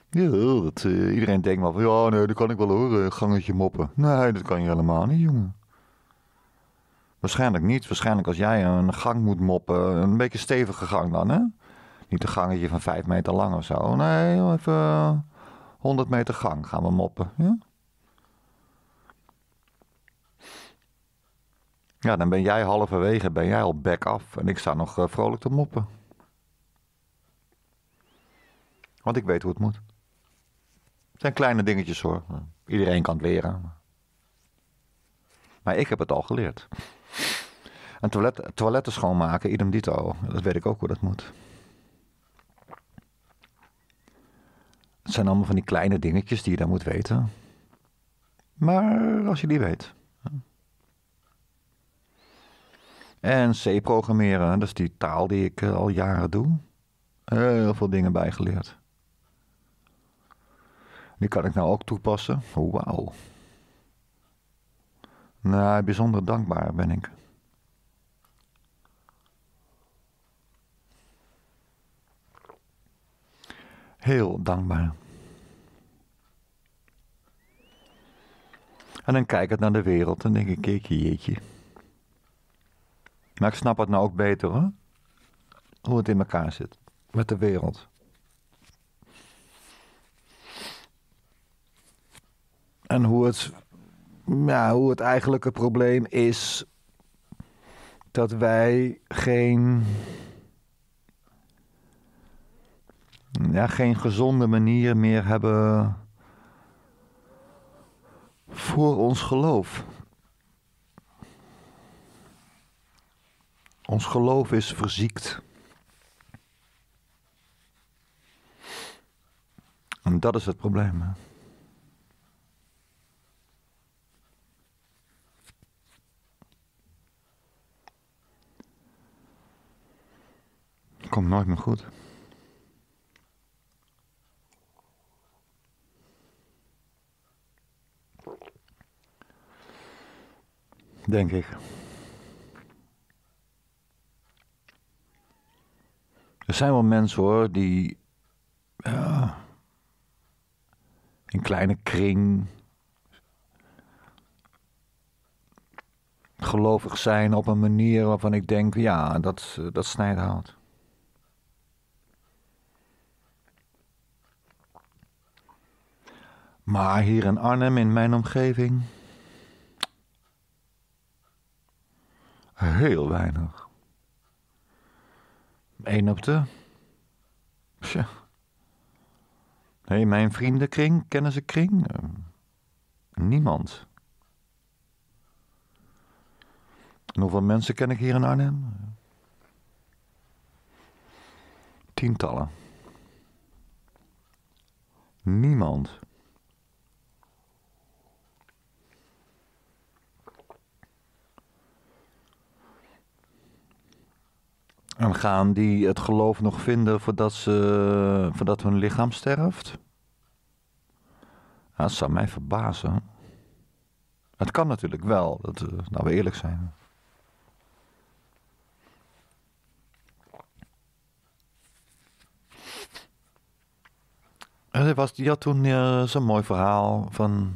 Ja, dat, eh, iedereen denkt wel van, ja, nee, dat kan ik wel een eh, gangetje moppen. Nee, dat kan je helemaal niet, jongen. Waarschijnlijk niet. Waarschijnlijk als jij een gang moet moppen, een beetje stevige gang dan, hè? Niet een gangetje van vijf meter lang of zo. Nee, even eh, 100 meter gang gaan we moppen. Ja? ja, dan ben jij halverwege, ben jij al back af. En ik sta nog eh, vrolijk te moppen. Want ik weet hoe het moet. Het zijn kleine dingetjes hoor. Iedereen kan het leren. Maar ik heb het al geleerd. Een toilet, toiletten schoonmaken, idem dito. Dat weet ik ook hoe dat moet. Het zijn allemaal van die kleine dingetjes die je dan moet weten. Maar als je die weet. En C-programmeren, dat is die taal die ik eh, al jaren doe. Heel veel dingen bijgeleerd. Die kan ik nou ook toepassen. wauw. Nou, bijzonder dankbaar ben ik. heel dankbaar. En dan kijk ik naar de wereld en denk ik, jeetje, jeetje. Maar ik snap het nou ook beter hoor. Hoe het in elkaar zit. Met de wereld. En hoe het, ja, hoe het eigenlijke probleem is dat wij geen ja, geen gezonde manier meer hebben voor ons geloof. Ons geloof is verziekt. En dat is het probleem. Komt nooit meer goed. denk ik. Er zijn wel mensen hoor die ja, in kleine kring gelovig zijn op een manier waarvan ik denk, ja, dat, dat snijdt hout. Maar hier in Arnhem, in mijn omgeving, heel weinig. Eén op de. Tja. kring, mijn vriendenkring, kring? Ehm, niemand. hoeveel mensen ken ik hier in Arnhem? Tientallen. Niemand. En gaan die het geloof nog vinden voordat, ze, voordat hun lichaam sterft? Ja, dat zou mij verbazen. Het kan natuurlijk wel, dat, we eerlijk zijn. En eh, was, die had toen eh, zo'n mooi verhaal van.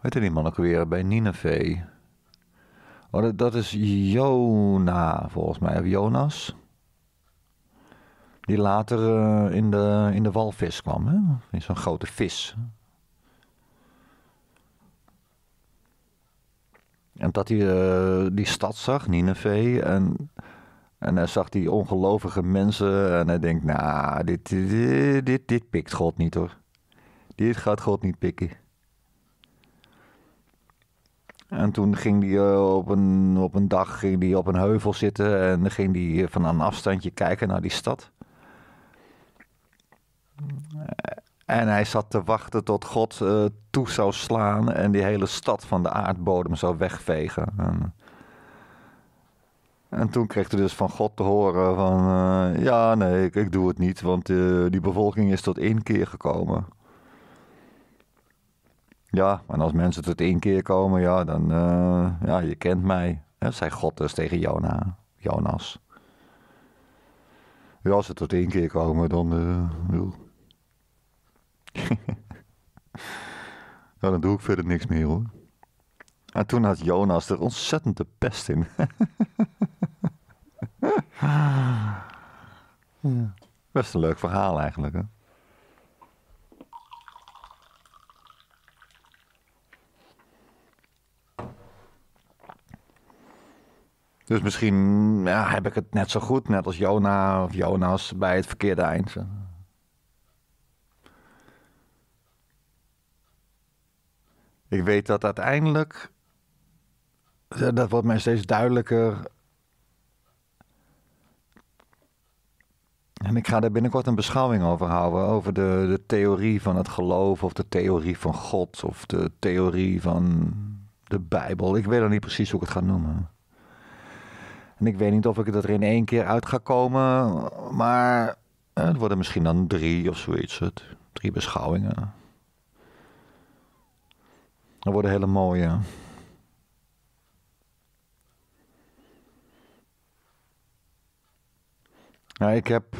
Weet je die man ook weer bij Nineveh? Oh, dat, is Jona, volgens mij, of Jonas. Die later eh, in, de, in de walvis kwam, hè? In zo'n grote vis. En dat hij eh, die stad zag, Nineveh, en, en hij zag die ongelovige mensen en hij denkt, nou, dit, dit, dit pikt God niet hoor. Dit gaat God niet pikken. En toen ging hij eh, op, een, op een dag ging die op een heuvel zitten en dan ging hij eh, van een afstandje kijken naar die stad. En hij zat te wachten tot God eh, toe zou slaan en die hele stad van de aardbodem zou wegvegen. En, toen kreeg hij dus van God te horen van, ja nee, ik, ik, doe het niet, want die bevolking is tot één keer gekomen. Ja, en als mensen tot één keer komen, ja, dan, eh, ja, je kent mij. Hè, zei God dus tegen Jona, Jonas. Ja, als ze tot één keer komen, dan, eh, ja, dan doe ik verder niks meer hoor. En toen had Jonas er ontzettend de pest in. Ah. Best een leuk verhaal eigenlijk hè. Dus misschien ja, heb ik het net zo goed, net als Jona of Jonas bij het verkeerde eind. Ik weet dat uiteindelijk, eh, dat wordt mij steeds duidelijker. En ik ga daar binnenkort een beschouwing over houden, over de, de theorie van het geloof of de theorie van God of de theorie van de Bijbel. Ik weet nog niet precies hoe ik het ga noemen. En ik weet niet of ik dat er in één keer uit ga komen, maar eh, het worden misschien dan drie of zoiets. drie beschouwingen. Dat worden hele mooie. Nou, ik heb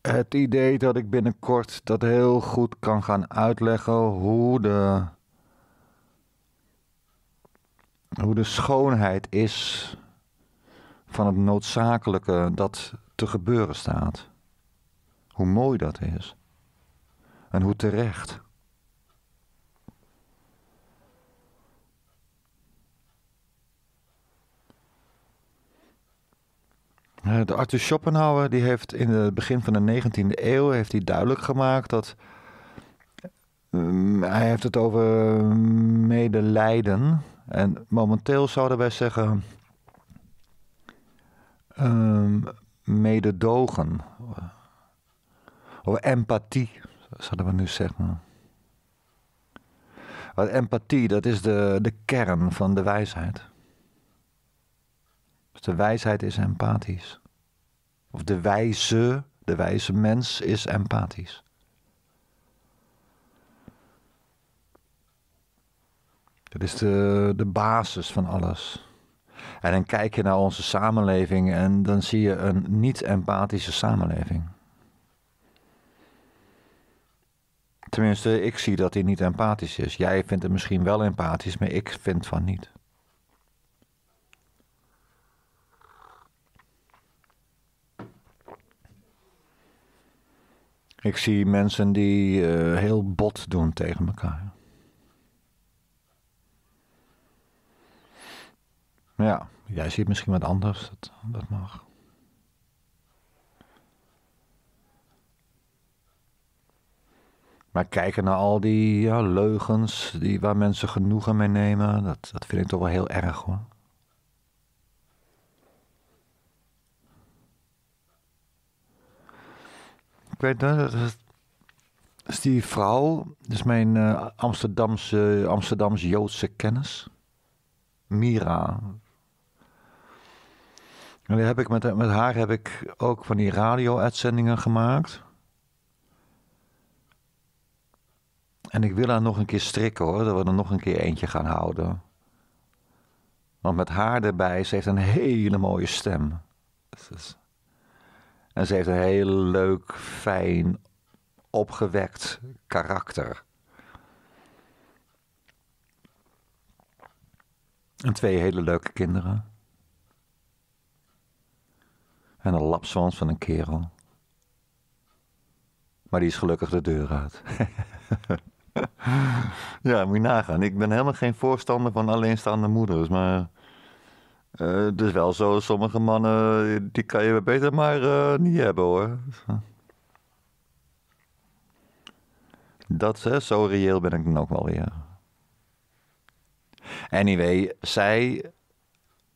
het idee dat ik binnenkort dat heel goed kan gaan uitleggen hoe de, hoe de schoonheid is van het noodzakelijke dat te gebeuren staat. Hoe mooi dat is. En hoe terecht. Eh, de Arthur Schopenhauer die heeft in het begin van de 19e eeuw heeft hij duidelijk gemaakt dat ehm, hij heeft het over ehm, medelijden. En momenteel zouden wij zeggen Um, mededogen. Of empathie, zouden we nu zeggen. empathie, dat is de, de kern van de wijsheid. Dus de wijsheid is empathisch. Of de wijze, de wijze mens is empathisch. Dat is de, de basis van alles. En dan kijk je naar onze samenleving en dan zie je een niet-empathische samenleving. Tenminste, ik zie dat hij niet empathisch is. Jij vindt het misschien wel empathisch, maar ik vind van niet. Ik zie mensen die eh, heel bot doen tegen elkaar. Ja. Jij ziet misschien wat anders, dat, dat mag. Maar kijken naar al die ja, leugens die, waar mensen genoegen mee nemen, dat, dat vind ik toch wel heel erg hoor. Ik weet dat, dat is die vrouw, is mijn eh, Amsterdamse, Amsterdamse Joodse kennis. Mira, en heb ik met, met haar heb ik ook van die radio-uitzendingen gemaakt. En ik wil haar nog een keer strikken hoor, dat we er nog een keer eentje gaan houden. Want met haar erbij, ze heeft een hele mooie stem. En ze heeft een heel leuk, fijn, opgewekt karakter. En twee hele leuke kinderen. En een lapswans van een kerel. Maar die is gelukkig de deur uit. ja, moet je nagaan. Ik ben helemaal geen voorstander van alleenstaande moeders. Maar eh, het is wel zo, sommige mannen, die kan je beter maar eh, niet hebben hoor. Dat, hè, zo reëel ben ik dan ook wel weer. Anyway, zij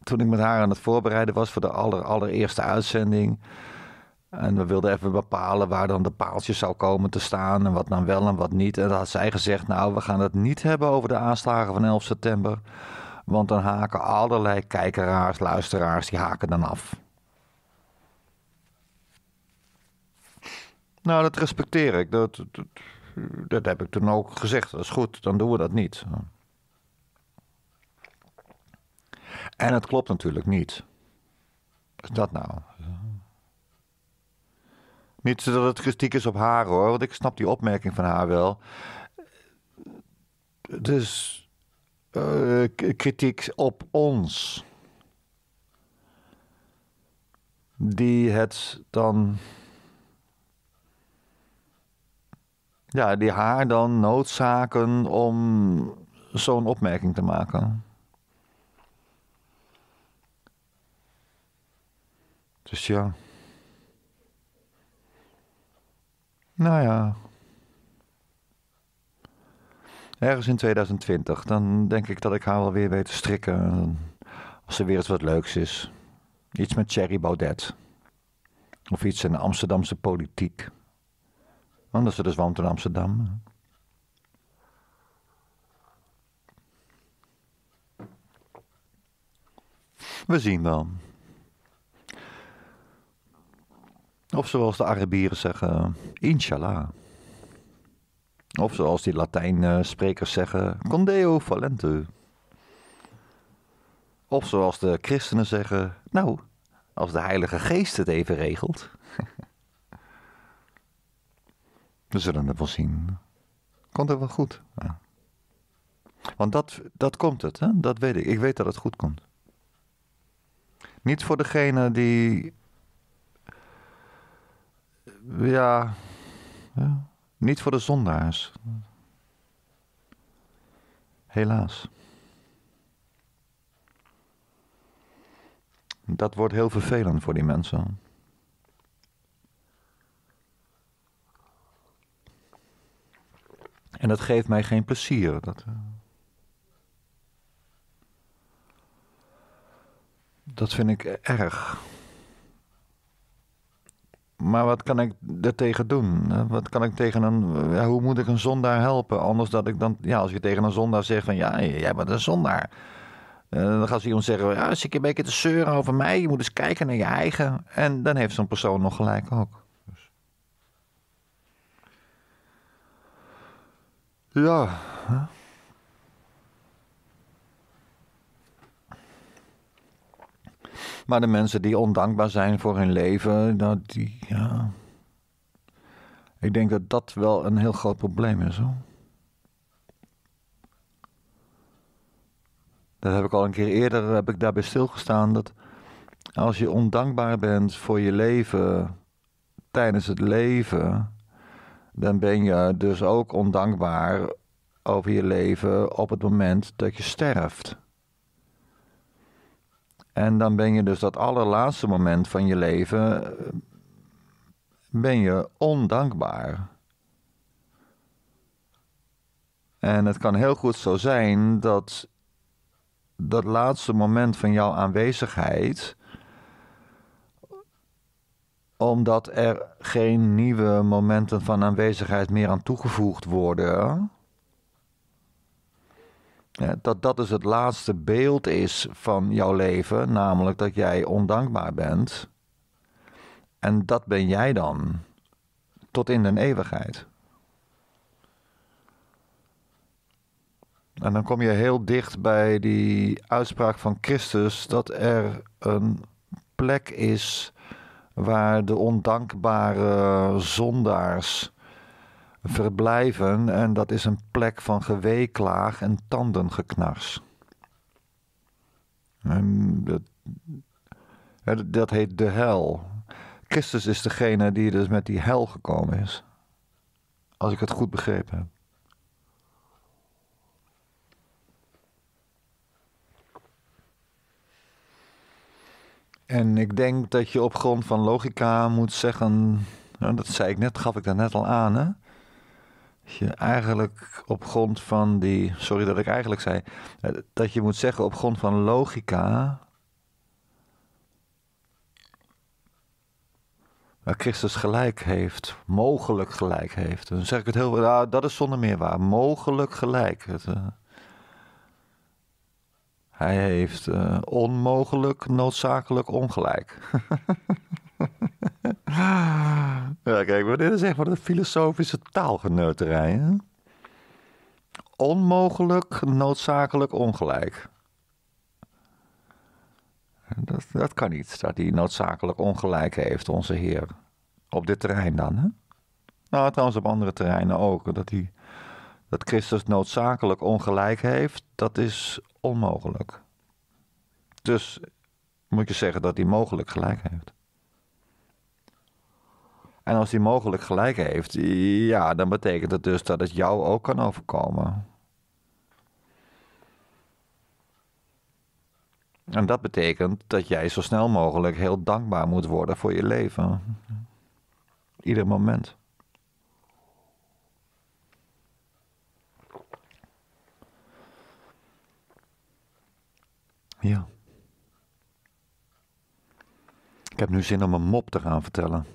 toen ik met haar aan het voorbereiden was voor de aller, allereerste uitzending. En we wilden even bepalen waar dan de paaltjes zou komen te staan en wat dan wel en wat niet. En dat had zij gezegd, nou we gaan het niet hebben over de aanslagen van 11 september. Want dan haken allerlei kijkeraars, luisteraars, die haken dan af. Nou, dat respecteer ik. Dat, dat, dat heb ik toen ook gezegd. Dat is goed, dan doen we dat niet. En het klopt natuurlijk niet. Wat is dat nou? Niet dat het kritiek is op haar hoor, want ik snap die opmerking van haar wel. Dus uh, kritiek op ons. Die het dan. Ja, die haar dan noodzaken om zo'n opmerking te maken. Dus ja. Nou ja. Ergens in 2020, dan denk ik dat ik haar wel weer weet te strikken. Als er weer iets wat leuks is. Iets met Thierry Baudet. Of iets in de Amsterdamse politiek. Anders ze dus woont in Amsterdam. We zien wel. Of zoals de Arabieren zeggen, inshallah. Of zoals die Latijnsprekers zeggen, condeo valente. Of zoals de christenen zeggen, nou, als de Heilige Geest het even regelt. We zullen het wel zien. Komt het wel goed. Ja. Want dat, dat komt het, hè? dat weet ik. Ik weet dat het goed komt. Niet voor degene die ja, ja. Niet voor de zondaars. Helaas. Dat wordt heel vervelend voor die mensen. En dat geeft mij geen plezier. Dat, eh, dat vind ik erg. Maar wat kan ik daartegen doen? Wat kan ik tegen een, hoe moet ik een zondaar helpen? Anders dat ik dan, ja, als je tegen een zondaar zegt van ja, jij bent een zondaar. Eh, dan gaat iemand zeggen, ja, zit je een beetje te zeuren over mij? Je moet eens kijken naar je eigen. En dan heeft zo'n persoon nog gelijk ook. Dus- ja. Maar de mensen die ondankbaar zijn voor hun leven, nou, die, ja. Ik denk dat dat wel een heel groot probleem is. Hoor. Dat heb ik al een keer eerder heb ik daarbij stilgestaan. Dat als je ondankbaar bent voor je leven tijdens het leven, dan ben je dus ook ondankbaar over je leven op het moment dat je sterft. En dan ben je dus dat allerlaatste moment van je leven, ben je ondankbaar. En het kan heel goed zo zijn dat dat laatste moment van jouw aanwezigheid, omdat er geen nieuwe momenten van aanwezigheid meer aan toegevoegd worden, dat dat dus het laatste beeld is van jouw leven, namelijk dat jij ondankbaar bent. En dat ben jij dan, tot in de eeuwigheid. En dan kom je heel dicht bij die uitspraak van Christus dat er een plek is waar de ondankbare zondaars verblijven en dat is een plek van geweeklaag en tandengeknars. En dat, dat heet de hel. Christus is degene die dus met die hel gekomen is. Als ik het goed begrepen heb. En ik denk dat je op grond van logica moet zeggen. Nou, dat zei ik net, gaf ik dat net al aan. Hè? je eigenlijk op grond van die. Sorry dat ik eigenlijk zei. Eh, dat je moet zeggen op grond van logica. Waar Christus gelijk heeft, mogelijk gelijk heeft. Dan zeg ik het heel. Nou, dat is zonder meer waar. Mogelijk gelijk. Het, eh, hij heeft eh, onmogelijk, noodzakelijk ongelijk. ja, kijk, maar dit is echt wat een filosofische taalgeneuterij. Hè? Onmogelijk, noodzakelijk, ongelijk. Dat, dat kan niet, dat hij noodzakelijk ongelijk heeft, onze Heer. Op dit terrein dan, hè? Nou, trouwens op andere terreinen ook. Dat, hij, dat Christus noodzakelijk ongelijk heeft, dat is onmogelijk. Dus moet je zeggen dat hij mogelijk gelijk heeft. En als hij mogelijk gelijk heeft, ja, dan betekent het dus dat het jou ook kan overkomen. En dat betekent dat jij zo snel mogelijk heel dankbaar moet worden voor je leven. Ieder moment. Ja. Ik heb nu zin om een mop te gaan vertellen.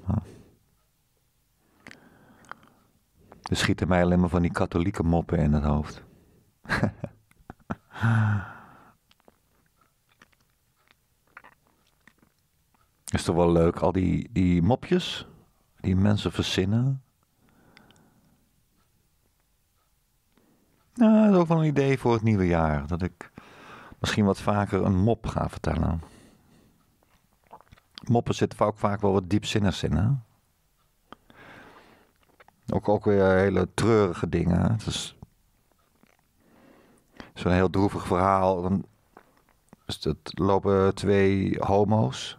Er schieten mij alleen maar van die katholieke moppen in het hoofd. Is toch wel leuk, al die, die mopjes die mensen verzinnen. Nou, dat is ook wel een idee voor het nieuwe jaar. Dat ik misschien wat vaker een mop ga vertellen. Moppen zitten vaak vaak wel wat diepzinnigs in, hè? Ook, ook weer hele treurige dingen. Het is zo'n heel droevig verhaal. Dan is het, lopen twee homo's.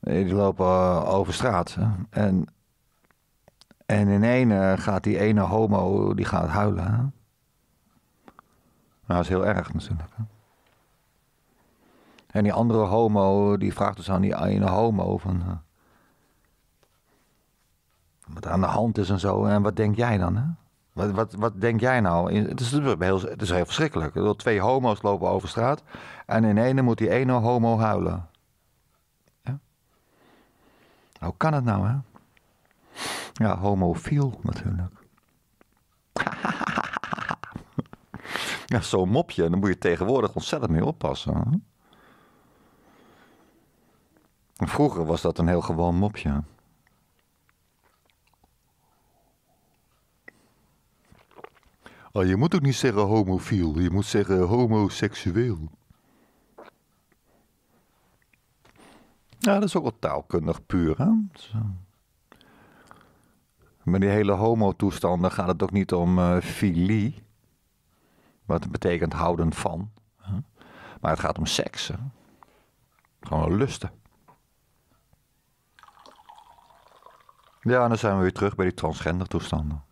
Die lopen over straat. Hè? En, en in één gaat die ene homo die gaat huilen. Nou, dat is heel erg natuurlijk. En die andere homo die vraagt dus aan die ene homo van... Eh, wat aan de hand is en zo. En wat denk jij dan? Hè? Wat, wat, wat denk jij nou? Het is, heel, het is heel verschrikkelijk. twee homo's lopen over straat en in ene moet die ene homo huilen. Ja? Hoe kan het nou, hè? Ja, homofiel natuurlijk. ja, zo'n mopje, daar moet je tegenwoordig ontzettend mee oppassen. Hè? Vroeger was dat een heel gewoon mopje. Oh, je moet ook niet zeggen homofiel, je moet zeggen homoseksueel. Ja, dat is ook wel taalkundig puur, hè? Met die hele homotoestanden gaat het ook niet om eh, filie, wat betekent houden van. Hè? Maar het gaat om seks, Gewoon lusten. Ja, en dan zijn we weer terug bij die transgender toestanden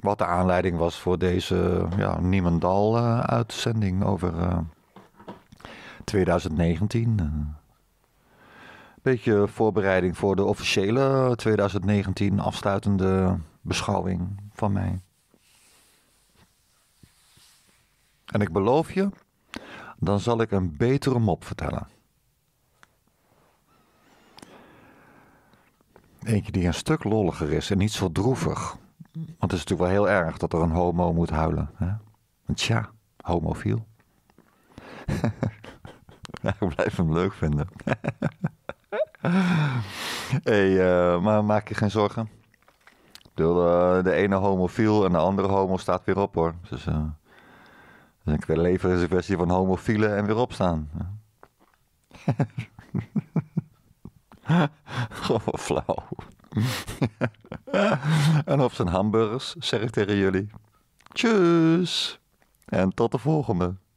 wat de aanleiding was voor deze ja, Niemendal-uitzending eh, over 2019. Eh, een eh, Beetje voorbereiding voor de officiële 2019 afsluitende beschouwing van mij. En ik beloof je, dan zal ik een betere mop vertellen. Eentje die een stuk lolliger is en niet zo droevig want het is natuurlijk wel heel erg dat er een homo moet huilen. Hè? Want tja, homofiel. ik blijf hem leuk vinden. hey, eh, maar maak je geen zorgen. De, eh, de ene homofiel en de andere homo staat weer op hoor. Dus, uh, dus ik leven is een kwestie van homofielen en weer opstaan. Gewoon flauw. en op zijn hamburgers zeg ik tegen jullie: Tjus! En tot de volgende.